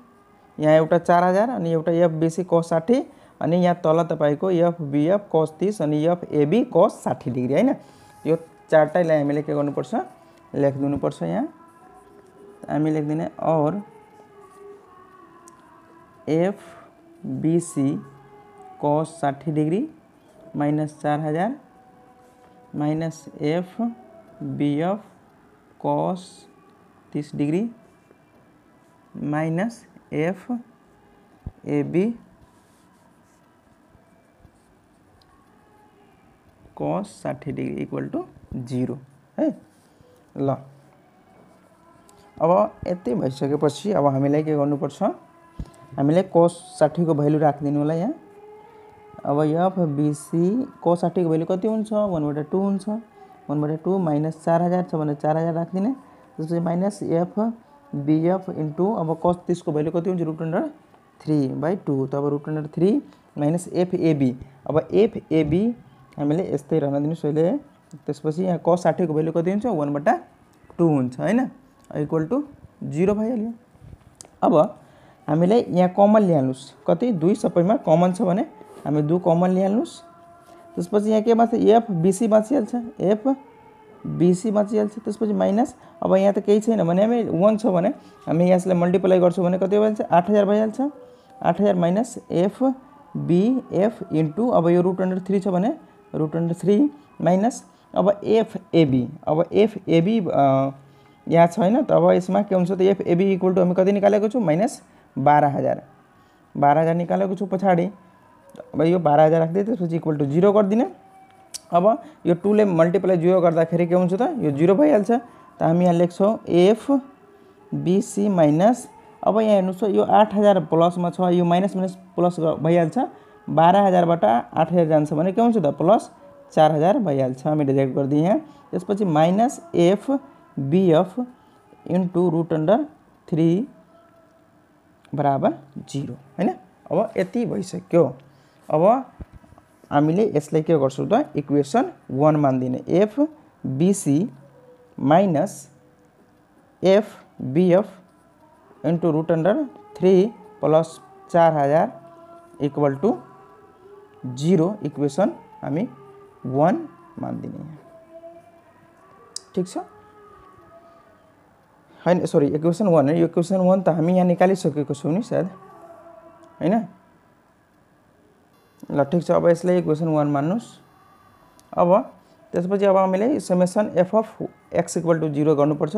यहाँ एवं चार हजार एफ बी सी कस साठी अभी यहाँ तल को बी एफ कस तीस अफ एबी कस साठी डिग्री है यो चारवटैलाई हामीले के गर्नुपर्छ लेखिदिनुपर्छ यहाँ हामी दिने और एफ बिसी कस साठी डिग्री माइनस चार हजार minus F B F cos तीस degree minus F A B cos साठी डिग्री इक्वल टू जीरो है ल अब ये भइसकेपछि अब हामीलाई के गर्नुपर्छ हामीले कस साठीको भेल्यु राखिदिनु होला यहाँ अब एफ बिसीको साठीको भ्यालु कति हुन्छ वानबाट टू हुन्छ वानबाट टू माइनस चार हजार छ भने चार हजार राखिदिने त्यसपछि माइनस एफ बिएफ इन्टु अब कस को भ्यालु कति हुन्छ root under three by two त अब root under three minus FAB अब एफएबी हामीले यस्तै रहन दिनुहोस् अहिले त्यसपछि यहाँ कस साठीको भ्यालु कति हुन्छ वानबाट टू हुन्छ होइन इक्वल टु जिरो भइहाल्यो अब हामीले यहाँ कमन ल्याउनुहोस् कति दुई सबैमा कमन छ भने हामी दुई कमन लिइहाल्नुहोस् त्यसपछि यहाँ के बाँच्छ एफ बिसी बाँचिहाल्छ एफ बिसी बाँचिहाल्छ त्यसपछि माइनस अब यहाँ त केही छैन भने हामी वान छ भने हामी यसलाई मल्टिप्लाई गर्छौँ भने कति भइहाल्छ आठ हजार भइहाल्छ आठ हजार माइनस एफ बिएफ इन्टु अब यो रुट अन्डर थ्री छ भने रुट अन्डर थ्री माइनस अब एफ एबी अब एफ एबी यहाँ छैन त अब यसमा के हुन्छ त एफ एबी इक्वल टु हामी कति निकालेको छौँ माइनस बाह्र हजार बाह्र हजार निकालेको छु पछाडि अब यो बाह्र हजार राखिदिएँ त्यसपछि इक्वल टु जिरो गरिदिने अब यो टूले मल्टिप्लाई जिरो गर्दाखेरि के हुन्छ त यो जिरो भइहाल्छ त हामी यहाँ लेख्छौँ एफ बिसी माइनस अब यहाँ हेर्नुहोस् यो आठ हजार प्लसमा छ यो माइनस माइनस प्लस भइहाल्छ बाह्र हजारबाट आठ हजार जान्छ भने के हुन्छ त प्लस चार हजार भइहाल्छ हामी डिरेक्ट गरिदिएँ यहाँ त्यसपछि minus F BF into root under three बराबर जिरो होइन अब यति भइसक्यो अब हामीले यसलाई के गर्छौँ त इक्वेसन वान मानिदिने F BC minus F into root under three plus चार हजार इक्वल टु जिरो इक्वेसन हामी वान मानिदिने ठिक छ होइन सॉरी इक्वेसन वान यो इक्वेसन वान त हामी यहाँ निकालिसकेको छौँ नि सायद होइन ल ठिक छ अब यसलाई क्वेसन वान मान्नुहोस् अब त्यसपछि अब हामीले summation F X equal to zero गर्नुपर्छ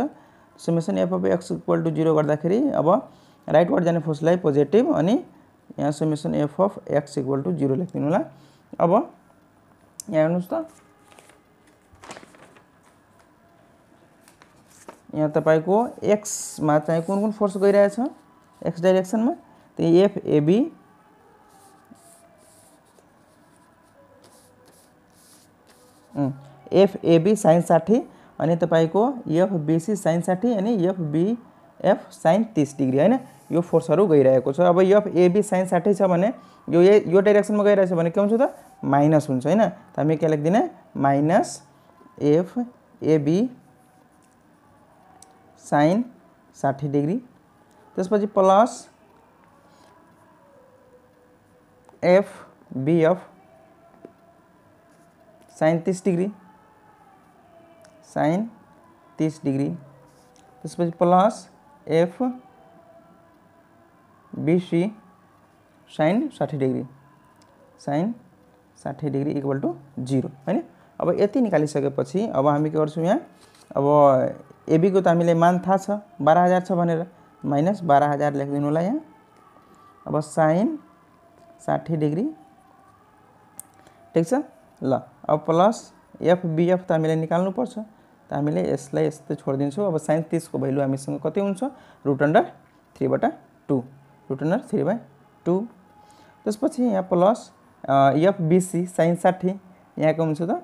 summation F X equal to zero गर्दाखेरि अब राइटबाट जाने फोर्सलाई पोजिटिभ अनि यहाँ summation F X equal to zero लेखिदिनु होला अब यहाँ हेर्नुहोस् त यहाँ तपाईँको एक्समा चाहिँ कुन कुन फोर्स गइरहेछ एक्स डाइरेक्सनमा त्यही एफएबी एफएबी साइन साठी अनि तपाईँको एफबिसी साइन साठी अनि एफबिएफ साइन तिस डिग्री होइन यो फोर्सहरू गइरहेको छ अब एफएबी साइन साठी छ भने यो यो डाइरेक्सनमा गइरहेछ भने के हुन्छ त माइनस हुन्छ होइन त हामी के लेखिदिने माइनस एफ एफएबी साइन साठी डिग्री त्यसपछि प्लस एफ एफबिएफ साइन तीस डिग्री साइन तीस डिग्री त्यसपछि तो plus F B C sine साठी डिग्री साइन साठी डिग्री इक्वल टू जीरो होइन अब यति निकालिसकेपछि अब हम के यहाँ अब एबीको त हामीलाई मान थाहा छ बाह्र हजार छ भनेर हजार लिख होला यहाँ अब साइन साठी डिग्री ठीक है ल अब प्लस एफबिएफ त हामीले निकाल्नुपर्छ त हामीले यसलाई यस्तै छोडिदिन्छौँ अब साइन तिसको भ्यालु हामीसँग कति हुन्छ रुट अन्डर थ्रीबाट two root under three by two त्यसपछि यहाँ प्लस एफबिसी साइन साठी यहाँको हुन्छ त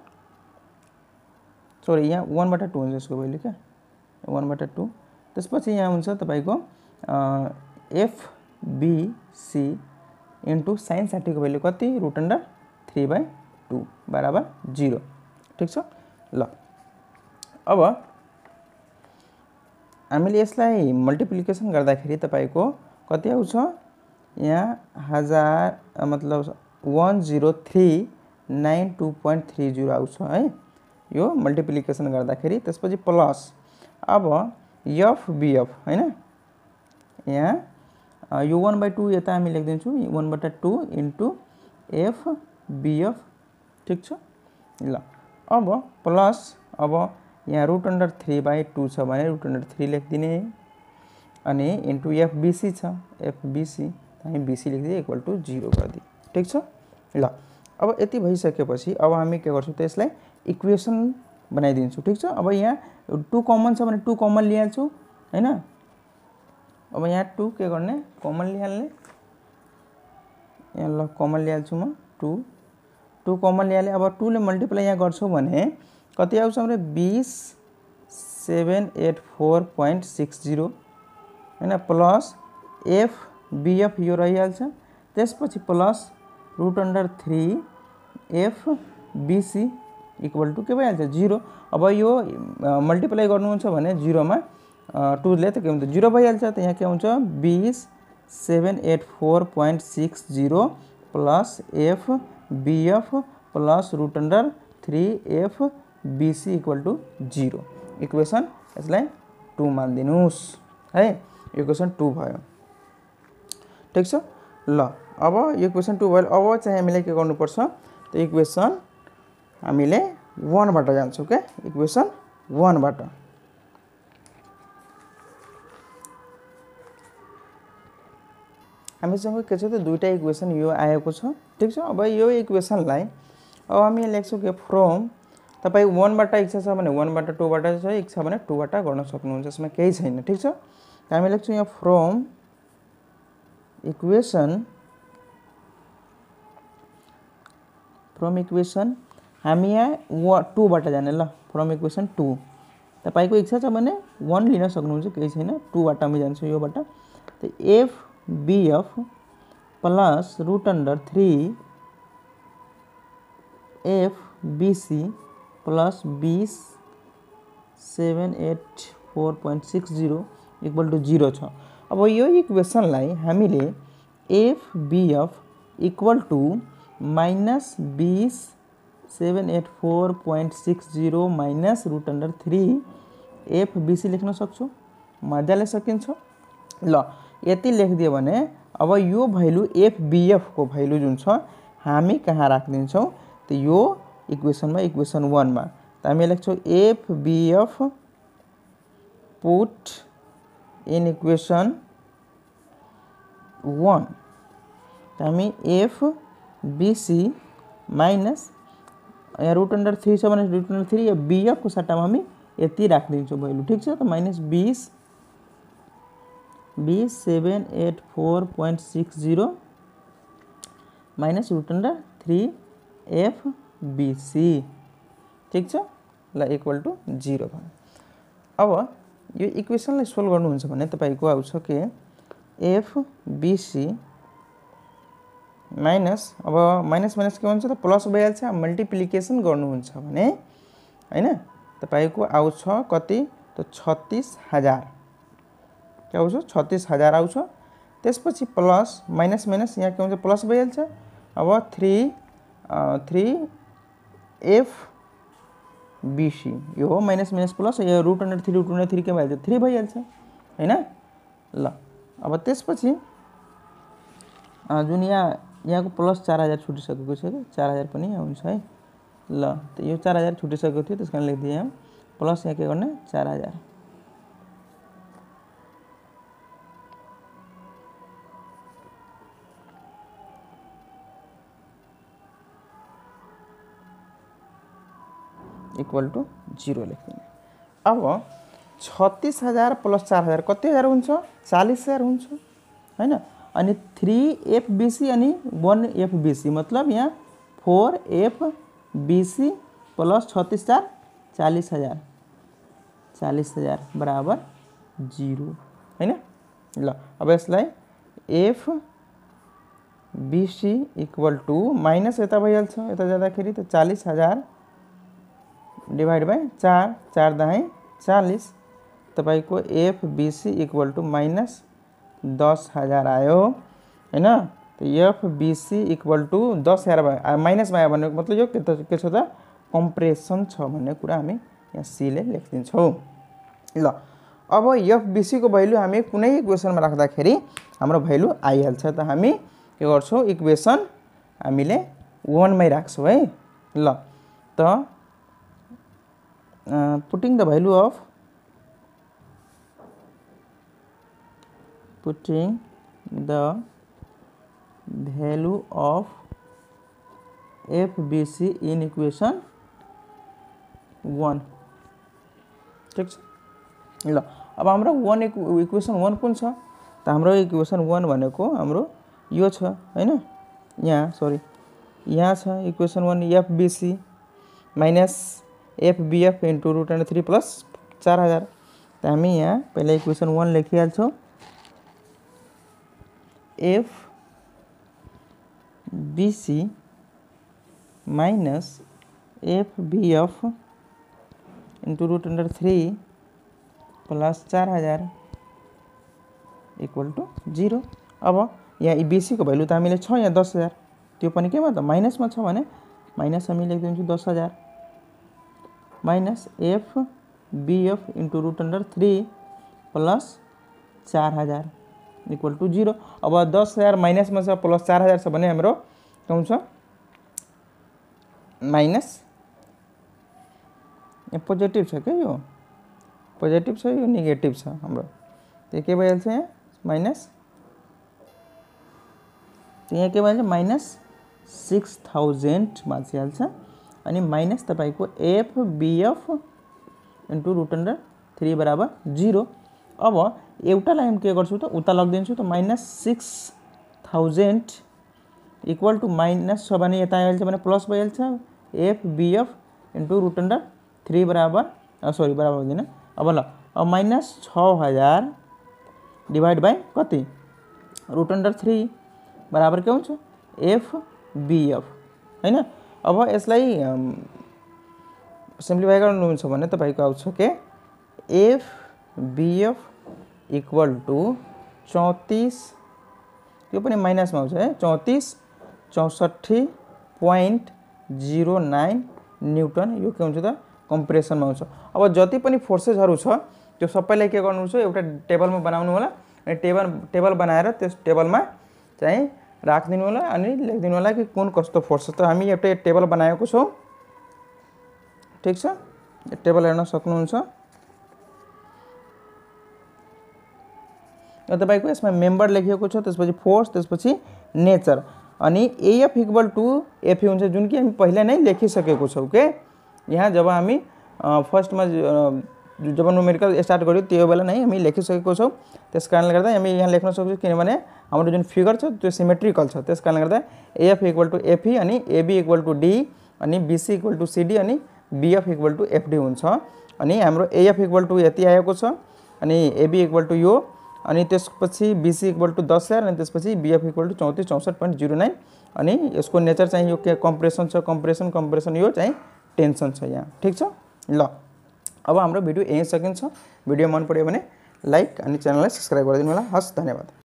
सरी यहाँ वानबाट टू हुन्छ यसको भेल्यु क्या वानबाट टू त्यसपछि यहाँ हुन्छ तपाईँको एफबिसी इन्टु साइन साठीको भेल्यु कति root under three by two बराबर जिरो ठिक छ ल अब हामीले यसलाई मल्टिप्लिकेसन गर्दाखेरि तपाईँको कति आउँछ यहाँ हजार मतलब one zero three nine two point three zero आउँछ है यो मल्टिप्लिकेसन गर्दाखेरि त्यसपछि प्लस अब यफ बिएफ होइन यहाँ यो वान बाई टू यता हामी लेखिदिन्छौँ वान बटा टू इन्टु एफ बिएफ ठिक छ ल अब प्लस अब यहाँ root under three by two छ भने रुट अन्डर थ्री लेखिदिने अनि इन्टु एफबिसी छ एफबिसी हामी बिसी लेखिदिए इक्वल टु जिरो गरिदिए ठिक छ ल अब यति भइसकेपछि अब हामी के गर्छौँ त्यसलाई इक्वेसन बनाइदिन्छौँ ठिक छ अब यहाँ टु कमन छ भने टु कमन लिइहाल्छु होइन अब यहाँ टु के गर्ने कमन लिइहाल्ने यहाँ ल कमन लिइहाल्छु म टु टू कमन ल्याएँ अब टूले मल्टिप्लाई यहाँ गर्छौँ भने कति आउँछ हाम्रो बिस seven eight four point six zero होइन प्लस एफ बिएफ यो रहिहाल्छ त्यसपछि plus root under three F BC equal to के भइहाल्छ जिरो अब यो मल्टिप्लाई गर्नुहुन्छ भने जिरोमा टुले त के हुन्छ जिरो भइहाल्छ त यहाँ के हुन्छ बिस seven eight four point six zero plus F B F plus root under three F BC equal to zero equation यसलाई टू मानिदिनुहोस् है यो क्वेसन टू भयो ठिक छ ल अब यो क्वेसन टू भयो अब चाहिँ हामीले के गर्नुपर्छ त्यो इक्वेसन हामीले वानबाट जान्छौँ क्या इक्वेसन वानबाट हामीसँग के छ त दुईवटा इक्वेसन यो आएको छ ठिक छ अब यो इक्वेसनलाई अब हामी यहाँ लेख्छौँ कि फ्रम तपाईँ वानबाट इच्छा छ भने वानबाट टूबाट छ इच्छा भने टूबाट गर्न सक्नुहुन्छ यसमा केही छैन ठिक छ हामी लेख्छौँ यहाँ फ्रम इक्वेसन फ्रम इक्वेसन हामी यहाँ वा टूबाट जाने ल फ्रम इक्वेसन टू तपाईँको इच्छा छ भने वान लिन सक्नुहुन्छ केही छैन टूबाट हामी जान्छौँ योबाट त F BF plus root under three F B C plus बीस seven eight four point six zero equal to zero छ अब यो इक्वेसनलाई हामीले F BF equal to minus बिस seven eight four point six zero minus root under three FBC लेख्न सक्छु मजाले सकिन्छ ल यति लेखिदियो भने अब यो भ्यालु एफबिएफको भ्यालु जुन छ हामी कहाँ राखिदिन्छौँ त यो इक्वेसनमा इक्वेसन वानमा त हामी लेख्छौँ FBF put in equation one त हामी एफबिसी माइनस यहाँ रुट अन्डर थ्री छ भने रुट अन्डर थ्री या बिएफको सट्टामा हामी यति राखिदिन्छौँ भ्यालु ठिक छ त माइनस बिस বি seven eight four point six zero minus রুটনটা থ্রি ठिक छ ल इक्वल टु जिरो भयो अब यो इक्वेसनलाई सोल्भ गर्नुहुन्छ भने तपाईँको आउँछ के एफबिसी माइनस अब माइनस माइनस के हुन्छ त प्लस भइहाल्छ मल्टिप्लिकेसन गर्नुहुन्छ भने होइन तपाईँको आउँछ कति त छत्तिस हजार के आउँछ छत्तिस हजार आउँछ त्यसपछि प्लस माइनस माइनस यहाँ के हुन्छ प्लस भइहाल्छ अब थ्री थ्री एफ बिसी यो हो माइनस माइनस प्लस यो root under three root under three के भइहाल्छ थ्री भइहाल्छ होइन ल अब त्यसपछि जुन यहाँ यहाँको प्लस चार हजार छुटिसकेको छ कि चार हजार पनि यहाँ हुन्छ है ल यो चार हजार छुटिसकेको थियो त्यस कारण लेखिदिएँ यहाँ प्लस यहाँ के गर्ने चार हजार इक्वल टु जिरो लेखिदिने अब छत्तिस हजार प्लस चार हजार कति हजार हुन्छ चालिस हजार हुन्छ होइन अनि थ्री एफबिसी अनि वान एफबिसी मतलब यहाँ फोर एफबिसी प्लस छत्तिस हजार चालिस हजार चालिस हजार बराबर जिरो होइन ल अब यसलाई F BC equal to minus यता भइहाल्छ यता जाँदाखेरि त चालिस हजार डिभाइड बाई चार चार चालीस चालिस तपाईँको एफबिसी इक्वल टु माइनस दस हजार आयो होइन एफबिसी इक्वल टु दस हजार भयो माइनसमा आयो भनेको मतलब यो के छ त कम्प्रेसन छ भन्ने कुरा हामी यहाँ सीले लेखिदिन्छौँ ल अब एफबिसीको भ्यालु हामी कुनै इक्वेसनमा राख्दाखेरि हाम्रो भ्यालु आइहाल्छ त हामी के गर्छौँ इक्वेसन हामीले वानमै राख्छौँ है ल त Uh, putting the value of putting the value of FBC in equation 1 ठीक छ ल अब हाम्रो 1 इक्वेसन 1 कुन छ त हाम्रो इक्वेसन 1 भनेको हाम्रो यो छ हैन यहाँ सरी यहाँ छ equation 1 FBC minus F B F into root under three plus चार हज़ार तर तो आम्ही या पहिल्या इक्वेशन वन लिखियाल छो F B C minus F B F into root under three plus चार हज़ार इक्वल टू जीरो अब यहाँ बीसी को भ्यालु तो हामीले छ दस हजार तो माइनस तो में त माइनसमा छ माइनस हामी लेखिदिन्छौँ दस हजार minus F B F into root under three plus चार हज़ार इक्वल टू जीरो अब दस हज़ार माइनस में से प्लस चार हज़ार से हम कौन सा माइनस पॉजिटिव से क्या यो पॉजिटिव यो निगेटिव से हमारा तो एक से माइनस तो यहाँ के भैया माइनस सिक्स थाउजेंड मार्च आयल अइनस माइनस को F B F into root under three बराबर जीरो अब एवटा लाइन के गर्छौँ त उता minus six thousand equal to minus छ भने यता आइहाल्छ प्लस भैया F into into root under three बराबर सरी बराबर हुँदैन अब ल अब माइनस छ हजार डिवाइड बाई कति रुट अंडर थ्री बराबर के हुन्छ एफ है अब यसलाई सिम्प्लिफाई गर्नुहुन्छ भने तपाईँको आउँछ के एफ बिएफ इक्वल टु चौतिस यो पनि माइनसमा आउँछ है चौतिस चौसठी पोइन्ट जिरो नाइन न्युटन यो के हुन्छ त कम्प्रेसनमा आउँछ अब जति पनि फोर्सेसहरू छ त्यो सबैलाई के गर्नुहुन्छ एउटा टेबलमा बनाउनु होला अनि टेबल टेबल बनाएर त्यस टेबलमा चाहिँ राखिदिनु होला अनि लेखिदिनु होला कि कुन कस्तो फोर्स छ त हामी एउटै टेबल बनाएको छौँ ठिक छ टेबल हेर्न सक्नुहुन्छ र तपाईँको यसमा मेम्बर लेखिएको छ त्यसपछि फोर्स त्यसपछि नेचर अनि एएफ इक्वल टु एफए हुन्छ जुन कि हामी पहिला नै लेखिसकेको छौँ के यहाँ जब हामी फर्स्टमा जब मेडिकल स्टार्ट गऱ्यो त्यो बेला नै हामी लेखिसकेको छौँ त्यस कारणले गर्दा हामी यहाँ लेख्न सक्छौँ किनभने हाम्रो जुन फिगर छ त्यो सिमेट्रिकल छ त्यस कारणले गर्दा एएफ इक्वल टु एफई अनि एबी इक्वल टु डी अनि बिसी इक्वल टु सिडी अनि बिएफ इक्वल टु एफडी हुन्छ अनि हाम्रो एएफ इक्वल टु यति आएको छ अनि एबी इक्वल टु यो अनि त्यसपछि बिसी इक्वल टु दस हजार अनि त्यसपछि बिएफ इक्वल टु चौतिस चौसठ पोइन्ट जिरो नाइन अनि यसको नेचर चाहिँ यो के कम्प्रेसन छ कम्प्रेसन कम्प्रेसन यो चाहिँ टेन्सन छ यहाँ ठिक छ ल अब हाम्रो भिडियो यहीँ सकिन्छ भिडियो मन पऱ्यो भने लाइक अनि च्यानललाई सब्सक्राइब गरिदिनु होला हस् धन्यवाद